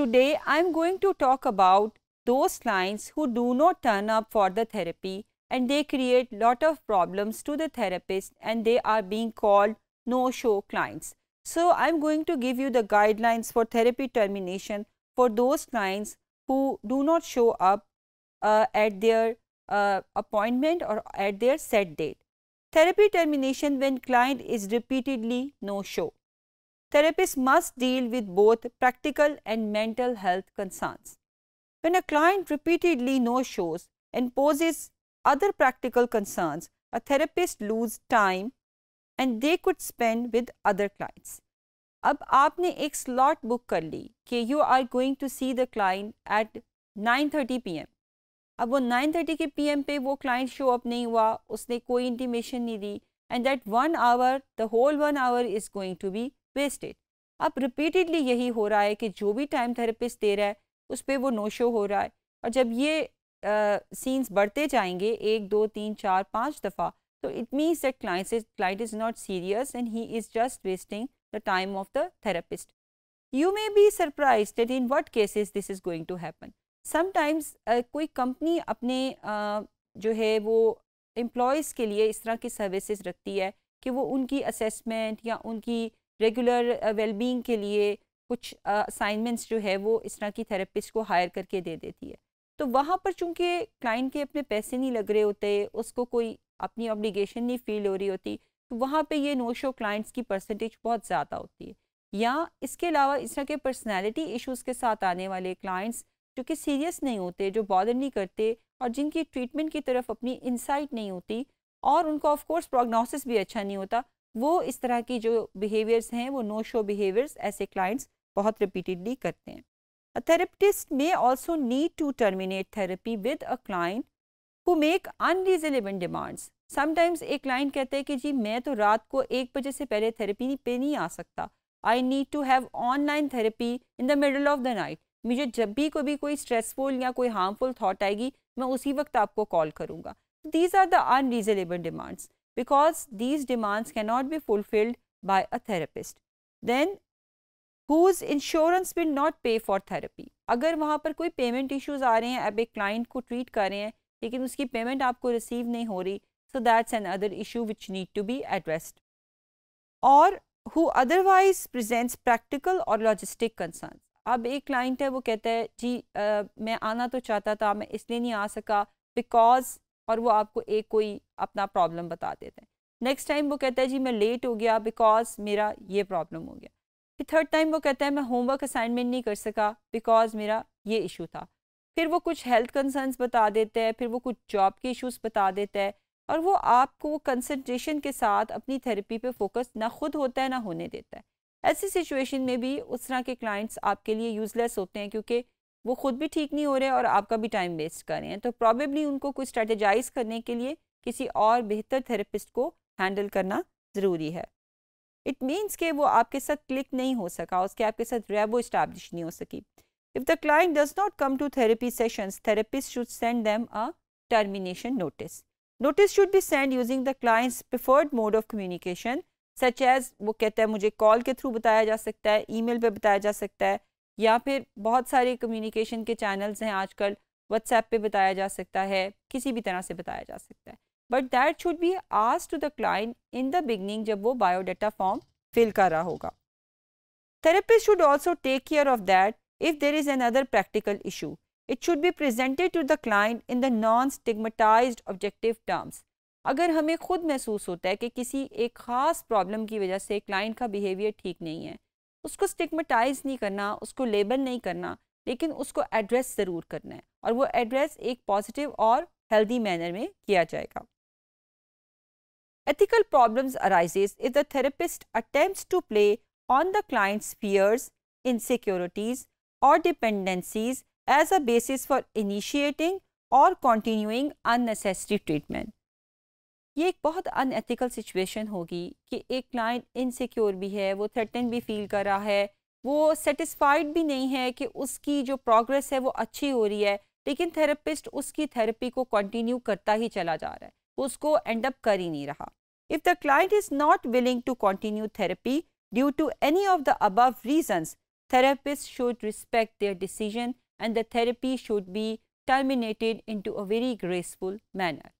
Today, I am going to talk about those clients who do not turn up for the therapy and they create lot of problems to the therapist and they are being called no-show clients. So, I am going to give you the guidelines for therapy termination for those clients who do not show up uh, at their uh, appointment or at their set date. Therapy termination when client is repeatedly no-show therapists must deal with both practical and mental health concerns. When a client repeatedly no-shows and poses other practical concerns, a therapist loses time and they could spend with other clients. अब आपने एक slot book कर ली कि you are going to see the client 9:30 p.m. अब वो 9:30 p.m., PM पे वो क्लाइंट show up. नहीं हुआ usne कोई इंटीमेशन नहीं And that one hour, the whole one hour is going to be. Wasted अब रिपीटेडली यही हो रहा है कि जो भी टाइम थेरेपिस्ट दे रहा है उस पर वो नो शो हो रहा है और जब ये सीन्स uh, बढ़ते जाएंगे एक दो तीन चार पाँच दफ़ा तो it means that client is client is not serious and he is just wasting the time of the therapist you may be surprised that in what cases this is going to happen sometimes कोई company अपने uh, जो है वो employees के लिए इस तरह की सर्विसज रखती है कि वो उनकी असेसमेंट या उनकी रेगुलर वेलबींग uh, के लिए कुछ असाइनमेंट्स uh, जो है वो इस तरह की थेरेपिस्ट को हायर करके दे देती है तो वहाँ पर चूंकि क्लाइंट के अपने पैसे नहीं लग रहे होते उसको कोई अपनी ऑब्लिगेशन नहीं फील हो रही होती तो वहाँ पे ये नो शो क्लाइंट्स की परसेंटेज बहुत ज़्यादा होती है या इसके अलावा इस तरह के पर्सनैलिटी इशूज़ के साथ आने वाले क्लाइंट्स जो कि सीरियस नहीं होते जो बॉदर नहीं करते और जिनकी ट्रीटमेंट की तरफ अपनी इंसाइट नहीं होती और उनका ऑफकोर्स प्रोग्नोसिस भी अच्छा नहीं होता वो इस तरह की जो बिहेवियर्स हैं वो नो शो बिहेवियर्स ऐसे क्लाइंट्स बहुत रिपीटेडली करते हैं A therapist may also need to terminate therapy with a client who make unreasonable demands sometimes एक क्लाइंट कहते हैं कि जी मैं तो रात को एक बजे से पहले थेरेपी पे नहीं आ सकता I need to have online therapy in the middle of the night मुझे जब भी कभी कोई स्ट्रेसफुल या कोई हार्मफुल थाट आएगी मैं उसी वक्त आपको कॉल करूँगा these are the unreasonable demands because these demands cannot be fulfilled by a therapist. Then whose insurance will not pay for therapy. अगर वहाँ पर कोई पेमेंट इश्यूज आ रहे हैं आप एक क्लाइंट को ट्रीट कर रहे हैं लेकिन उसकी पेमेंट आपको रिसीव नहीं हो रही so that's another issue which need to be addressed और हु अदरवाइज प्रेजेंट्स प्रैक्टिकल और लॉजिस्टिक कंसर्न अब एक क्लाइंट है वो कहता है जी आ, मैं आना तो चाहता था मैं इसलिए नहीं आ सका बिकॉज और वो आपको एक कोई अपना प्रॉब्लम बता देता है नेक्स्ट टाइम वो कहता है जी मैं लेट हो गया बिकॉज मेरा ये प्रॉब्लम हो गया फिर थर्ड टाइम वो कहता है मैं होमवर्क असाइनमेंट नहीं कर सका बिकॉज मेरा ये इशू था फिर वो कुछ हेल्थ कंसर्नस बता देता है फिर वो कुछ जॉब के इशूज़ बता देता है और वो आपको वो कंसनट्रेशन के साथ अपनी थेरेपी पे फोकस ना खुद होता है ना होने देता है ऐसी सिचुएशन में भी उस तरह के क्लाइंट्स आपके लिए यूज़लेस होते हैं क्योंकि वो खुद भी ठीक नहीं हो रहे और आपका भी टाइम वेस्ट कर रहे हैं तो प्रॉबेबली उनको कुछ स्ट्रेटेजाइज करने के लिए किसी और बेहतर थेरेपिस्ट को हैंडल करना ज़रूरी है इट मीन्स के वो आपके साथ क्लिक नहीं हो सका उसके आपके साथ रेबो इस्टेब्लिश नहीं हो सकी if the client does not come to therapy sessions therapist should send them a termination notice notice should be send using the client's preferred mode of communication such as वो कहता है मुझे कॉल के through बताया जा सकता है email पे बताया जा सकता है या फिर बहुत सारे कम्युनिकेशन के चैनल्स हैं आजकल व्हाट्सएप पे बताया जा सकता है किसी भी तरह से बताया जा सकता है बट दैट शुड बी आज to the client in the beginning जब वो बायोडाटा फॉर्म फिल कर रहा होगा should also take care of of if there is is other practical issue it should be presented to the client in the non stigmatise objective terms अगर हमें खुद महसूस होता है कि किसी एक ख़ास प्रॉब्लम की वजह से क्लाइंट का बिहेवियर ठीक नहीं है उसको स्टिगमटाइज नहीं करना उसको लेबल नहीं करना लेकिन उसको एड्रेस ज़रूर करना है और वो एड्रेस एक पॉजिटिव और हेल्दी मैनर में किया जाएगा ethical problems arises if the therapist attempt to play on the client's fears insecurities और dependencies as a basis for initiating और कॉन्टिन्यूइंग अननेसेसरी ट्रीटमेंट ये एक बहुत अनएथिकल सिचुएशन होगी कि एक क्लाइंट इनसिक्योर भी है वो थ्रेटन भी फील कर रहा है वो सेटिस्फाइड भी नहीं है कि उसकी जो प्रोग्रेस है वो अच्छी हो रही है लेकिन थेरेपिस्ट उसकी थेरेपी को कंटिन्यू करता ही चला जा रहा है उसको एंड अप कर ही नहीं रहा if the client is not willing to continue therapy due to any of the above reasons therapist should respect their decision and the therapy should be terminated to a very graceful manner